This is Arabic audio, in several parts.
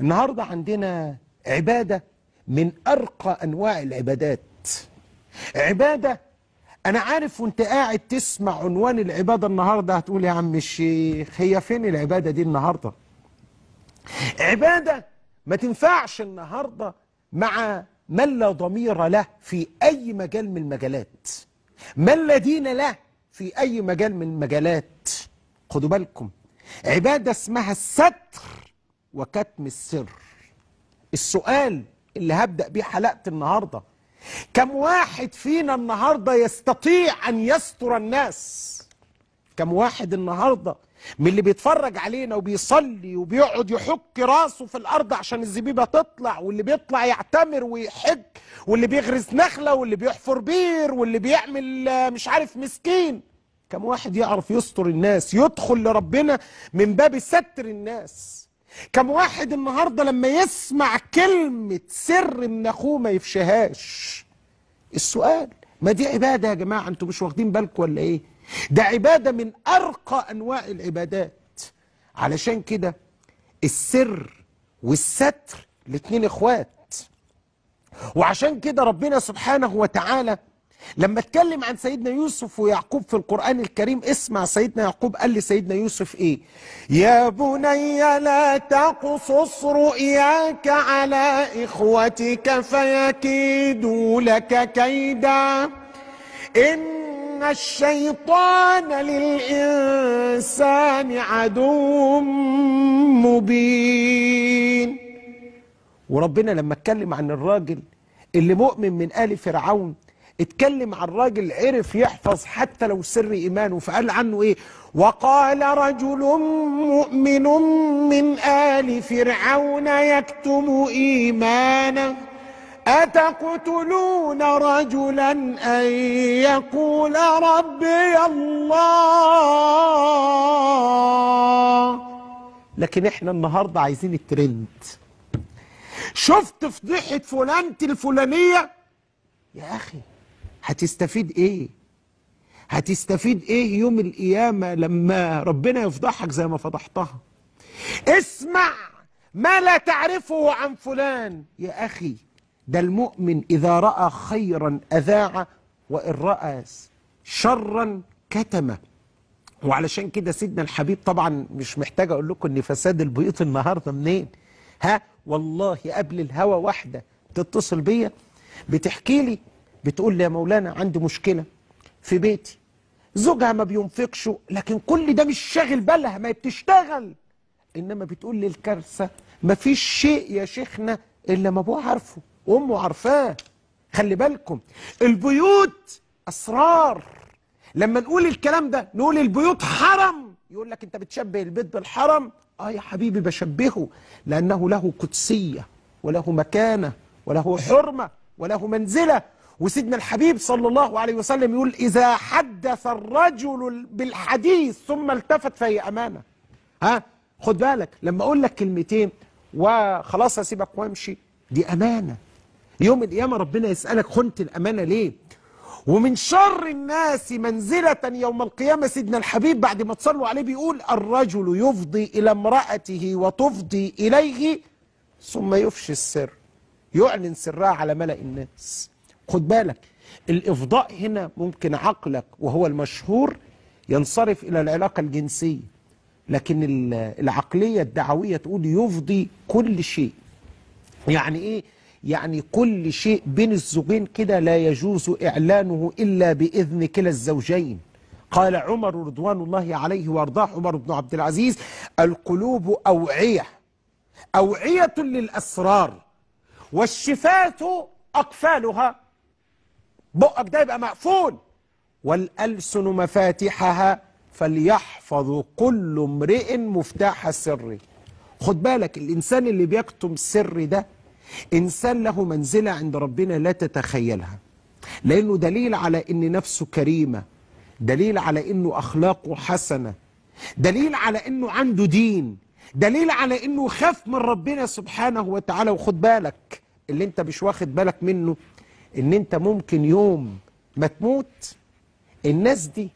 النهاردة عندنا عبادة من أرقى أنواع العبادات عبادة أنا عارف وأنت قاعد تسمع عنوان العبادة النهاردة هتقول يا عم الشيخ هي فين العبادة دي النهاردة عبادة ما تنفعش النهاردة مع من لا ضمير له في أي مجال من المجالات من لا دين له في أي مجال من المجالات خدوا بالكم عبادة اسمها الستر وكتم السر السؤال اللي هبدأ بيه حلقة النهاردة كم واحد فينا النهاردة يستطيع أن يستر الناس كم واحد النهاردة من اللي بيتفرج علينا وبيصلي وبيقعد يحك راسه في الارض عشان الزبيبه تطلع واللي بيطلع يعتمر ويحج واللي بيغرز نخله واللي بيحفر بير واللي بيعمل آه، مش عارف مسكين كم واحد يعرف يستر الناس يدخل لربنا من باب ستر الناس كم واحد النهارده لما يسمع كلمه سر من اخوه ما يفشهاش السؤال ما دي عباده يا جماعه انتوا مش واخدين بالكم ولا ايه ده عباده من ارقى انواع العبادات علشان كده السر والستر الاتنين اخوات وعشان كده ربنا سبحانه وتعالى لما اتكلم عن سيدنا يوسف ويعقوب في القرآن الكريم اسمع سيدنا يعقوب قال لسيدنا يوسف ايه يا بني لا تقصص رؤياك على إخوتك فيكيدوا لك كيدا إن الشيطان للإنسان عدو مبين وربنا لما اتكلم عن الراجل اللي مؤمن من آل فرعون اتكلم عن راجل عرف يحفظ حتى لو سر إيمانه فقال عنه إيه وقال رجل مؤمن من آل فرعون يكتم إيمانه أتقتلون رجلا أن يقول ربي الله لكن احنا النهاردة عايزين الترند شفت فضيحة فلانتي الفلانية يا أخي هتستفيد ايه هتستفيد ايه يوم القيامة لما ربنا يفضحك زي ما فضحتها اسمع ما لا تعرفه عن فلان يا أخي ده المؤمن إذا رأى خيرا أذاع وإن رأى شرا كتمه وعلشان كده سيدنا الحبيب طبعا مش محتاج أقول لكم إن فساد البيوت النهاردة منين ها والله قبل الهوا واحدة تتصل بيا بتحكي لي بتقول لي يا مولانا عندي مشكلة في بيتي زوجها ما بينفقش لكن كل ده مش شاغل بالها ما بتشتغل إنما بتقول لي الكارثة ما فيش شيء يا شيخنا إلا ما أبوها عارفه وأمه عارفاه خلي بالكم البيوت أسرار لما نقول الكلام ده نقول البيوت حرم يقول لك أنت بتشبه البيت بالحرم آه يا حبيبي بشبهه لأنه له قدسية وله مكانة وله حرمة وله منزلة وسيدنا الحبيب صلى الله عليه وسلم يقول إذا حدث الرجل بالحديث ثم التفت فهي أمانة ها خد بالك لما أقول لك كلمتين وخلاص هسيبك وامشي دي أمانة يوم القيامة ربنا يسألك خنت الأمانة ليه ومن شر الناس منزلة يوم القيامة سيدنا الحبيب بعد ما تصلوا عليه بيقول الرجل يفضي إلى امرأته وتفضي إليه ثم يفشي السر يعلن سرها على ملأ الناس خد بالك الإفضاء هنا ممكن عقلك وهو المشهور ينصرف إلى العلاقة الجنسية لكن العقلية الدعوية تقول يفضي كل شيء يعني إيه؟ يعني كل شيء بين الزوجين كده لا يجوز إعلانه إلا بإذن كلا الزوجين قال عمر رضوان الله عليه وارضاه عمر بن عبد العزيز القلوب أوعية أوعية للأسرار والشفاة أقفالها بقك ده يبقى مقفول والألسن مفاتحها فليحفظ كل امرئ مفتاح السر خد بالك الإنسان اللي بيكتم سر ده إنسان له منزلة عند ربنا لا تتخيلها لأنه دليل على إن نفسه كريمة دليل على إنه أخلاقه حسنة دليل على إنه عنده دين دليل على إنه خاف من ربنا سبحانه وتعالى وخد بالك اللي أنت مش واخد بالك منه ان انت ممكن يوم ما تموت الناس دي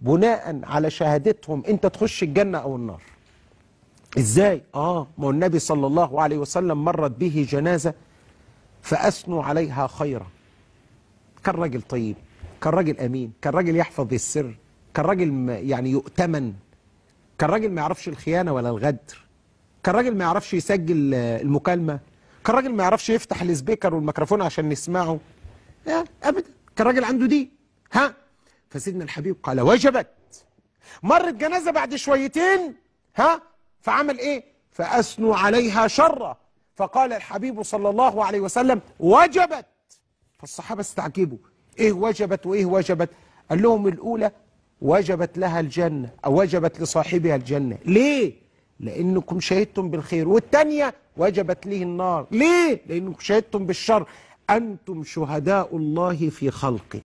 بناء على شهادتهم انت تخش الجنة او النار ازاي اه ما هو النبي صلى الله عليه وسلم مرت به جنازة فاثنوا عليها خيرا كان راجل طيب كان راجل امين كان راجل يحفظ السر كان راجل يعني يؤتمن كان راجل ما يعرفش الخيانة ولا الغدر كان راجل ما يعرفش يسجل آه، المكالمة كان راجل ما يعرفش يفتح السبيكر والميكروفون عشان نسمعه لا ابدا كان راجل عنده دي ها فسيدنا الحبيب قال وجبت مرت جنازه بعد شويتين ها فعمل ايه فاثنوا عليها شره فقال الحبيب صلى الله عليه وسلم وجبت فالصحابه استعجبوا ايه وجبت وايه وجبت قال لهم الاولى وجبت لها الجنه او وجبت لصاحبها الجنه ليه لأنكم شهدتم بالخير والثانيه وجبت له النار ليه؟ لأنكم شهدتم بالشر أنتم شهداء الله في خلقه